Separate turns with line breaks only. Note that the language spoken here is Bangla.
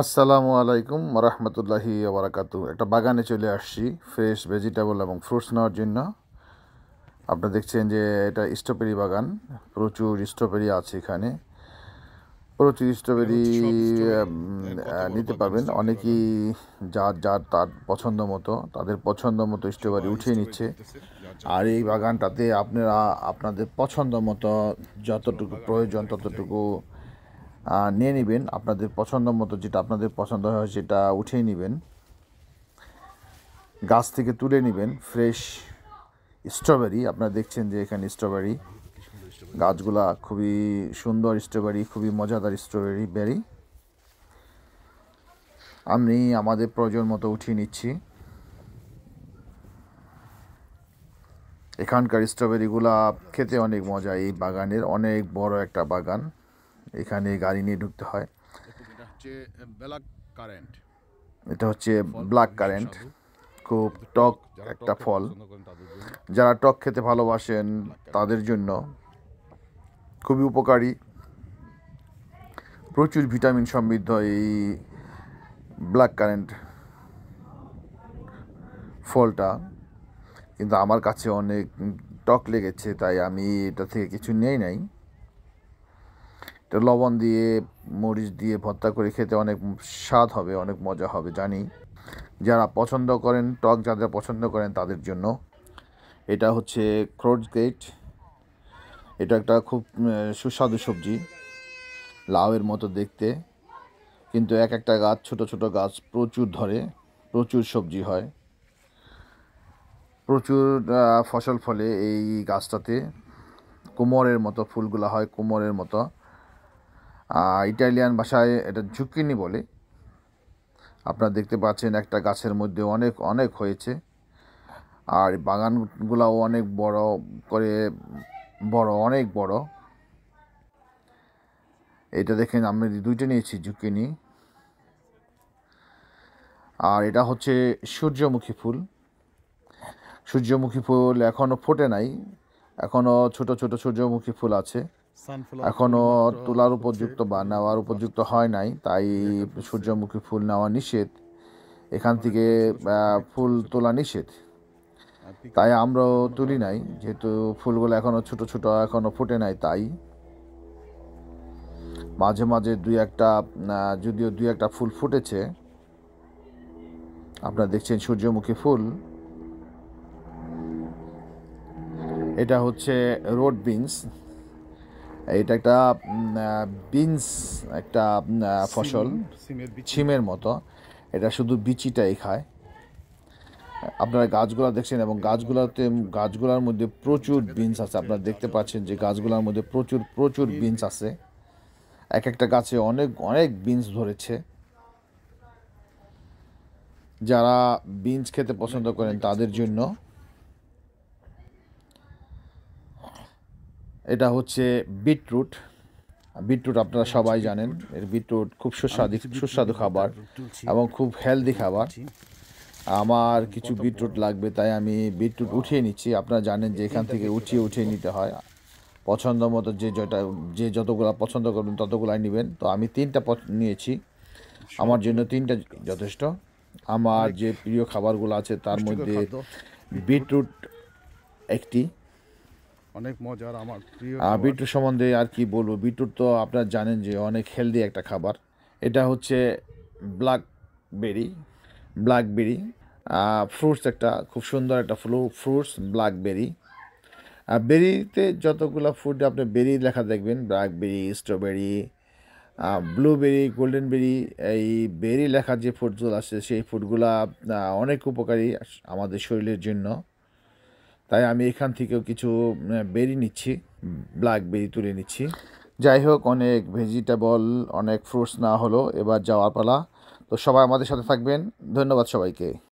আসসালামু আলাইকুম রহমতুল্লাহি আবরাকাতু একটা বাগানে চলে আসছি ফ্রেশ ভেজিটেবল এবং ফ্রুটস নেওয়ার জন্য আপনারা দেখছেন যে এটা স্ট্রবেরি বাগান প্রচুর স্ট্রবেরি আছে এখানে প্রচুর স্ট্রবেরি হ্যাঁ, নিতে পারবেন অনেকেই যার যার তার পছন্দ মতো তাদের পছন্দ মতো স্ট্রবেরি উঠিয়ে নিচ্ছে আর এই বাগানটাতে আপনারা আপনাদের পছন্দ মতো যতটুকু প্রয়োজন ততটুকু নিয়ে নেবেন আপনাদের পছন্দ মতো যেটা আপনাদের পছন্দ হয় সেটা উঠিয়ে নেবেন গাছ থেকে তুলে নেবেন ফ্রেশ স্ট্রবেরি আপনারা দেখছেন যে এখানে স্ট্রবেরি গাছগুলা খুবই সুন্দর স্ট্রবেরি খুবই মজাদার স্ট্রবেরি বেরি আমি আমাদের প্রয়োজন মতো উঠিয়ে নিচ্ছি এখানকার স্ট্রবেরিগুলা খেতে অনেক মজা এই বাগানের অনেক বড় একটা বাগান এখানে গাড়ি নিয়ে ঢুকতে হয় এটা হচ্ছে ব্ল্যাক কারেন্ট খুব টক একটা ফল যারা টক খেতে ভালোবাসেন তাদের জন্য খুবই উপকারী প্রচুর ভিটামিন সমৃদ্ধ এই ব্ল্যাক কারেন্ট ফলটা কিন্তু আমার কাছে অনেক টক লেগেছে তাই আমি এটা থেকে কিছু নেই নাই লবণ দিয়ে মরিচ দিয়ে ভর্তা করে খেতে অনেক স্বাদ হবে অনেক মজা হবে জানি যারা পছন্দ করেন টক যাদের পছন্দ করেন তাদের জন্য এটা হচ্ছে ক্রোজ গেট এটা একটা খুব সুস্বাদু সবজি লাউয়ের মতো দেখতে কিন্তু এক একটা গাছ ছোট ছোট গাছ প্রচুর ধরে প্রচুর সবজি হয় প্রচুর ফসল ফলে এই গাছটাতে কোমরের মতো ফুলগুলো হয় কোমরের মতো ইটালিয়ান ভাষায় এটা ঝুঁকিনি বলে আপনারা দেখতে পাচ্ছেন একটা গাছের মধ্যে অনেক অনেক হয়েছে আর বাগানগুলাও অনেক বড় করে বড় অনেক বড় এটা দেখেন আমি দুইটা নিয়েছি ঝুঁকিনি আর এটা হচ্ছে সূর্যমুখী ফুল সূর্যমুখী ফুল এখনও ফোটে নাই এখনও ছোট ছোট সূর্যমুখী ফুল আছে এখনও তোলার উপযুক্ত বা নেওয়ার উপযুক্ত হয় নাই তাই সূর্যমুখী ফুল নেওয়া নিষেধ এখান থেকে ফুল তোলা নিষেধ তাই আমরাও তুলি নাই যেহেতু ফুলগুলো এখনও ছোট ছোট এখনও ফুটে নাই তাই মাঝে মাঝে দুই একটা যদিও দুই একটা ফুল ফুটেছে আপনারা দেখছেন সূর্যমুখী ফুল এটা হচ্ছে রোড বিনস এটা একটা বিনস একটা ফসল ছিমের মতো এটা শুধু বিচিটাই খায় আপনারা গাছগুলো দেখছেন এবং গাছগুলোতে গাছগুলোর মধ্যে প্রচুর বিনস আছে আপনারা দেখতে পাচ্ছেন যে গাছগুলোর মধ্যে প্রচুর প্রচুর বিনস আছে এক একটা গাছে অনেক অনেক বিনস ধরেছে যারা বিনস খেতে পছন্দ করেন তাদের জন্য এটা হচ্ছে বিটরুট বিটরুট আপনারা আচ্ছা, সবাই জানেন এর বিটরুট খুব সুস্বাদু সুস্বাদু খাবার এবং খুব হেলদি খাবার আমার কিছু বিটরুট লাগবে তাই আমি বিটরুট উঠিয়ে নিচ্ছি আপনারা জানেন যে এখান থেকে উঠিয়ে উঠিয়ে নিতে হয় পছন্দ মতো যে যেটা যে যতগুলো পছন্দ করবেন ততগুলাই নেবেন তো আমি তিনটা নিয়েছি আচ্ছা। আমার জন্য তিনটা যথেষ্ট আমার যে প্রিয় খাবারগুলো আছে তার মধ্যে বিটরুট একটি অনেক মজার আমার প্রিয় বিটুর সম্বন্ধে আর কি বলবো বিটুর তো আপনারা জানেন যে অনেক হেলদি একটা খাবার এটা হচ্ছে ব্ল্যাকবেরি ব্ল্যাকবেরি ফ্রুটস একটা খুব সুন্দর একটা ফ্লু ফ্রুটস ব্ল্যাকবেরি আর বেরিতে যতগুলো ফ্রুট আপনি বেরি লেখা দেখবেন blackberry strawberry blueberry golden berry এই বেরি লেখা যে ফুডগুলো আছে সেই ফুডগুলা অনেক উপকারী আমাদের শরীরের জন্য তাই আমি এখান থেকেও কিছু বেরি নিচ্ছি ব্ল্যাকবেরি তুলে নিচ্ছি যাই হোক অনেক ভেজিটেবল অনেক ফ্রুটস না হলো এবার যাওয়ার পালা তো সবাই আমাদের সাথে থাকবেন ধন্যবাদ সবাইকে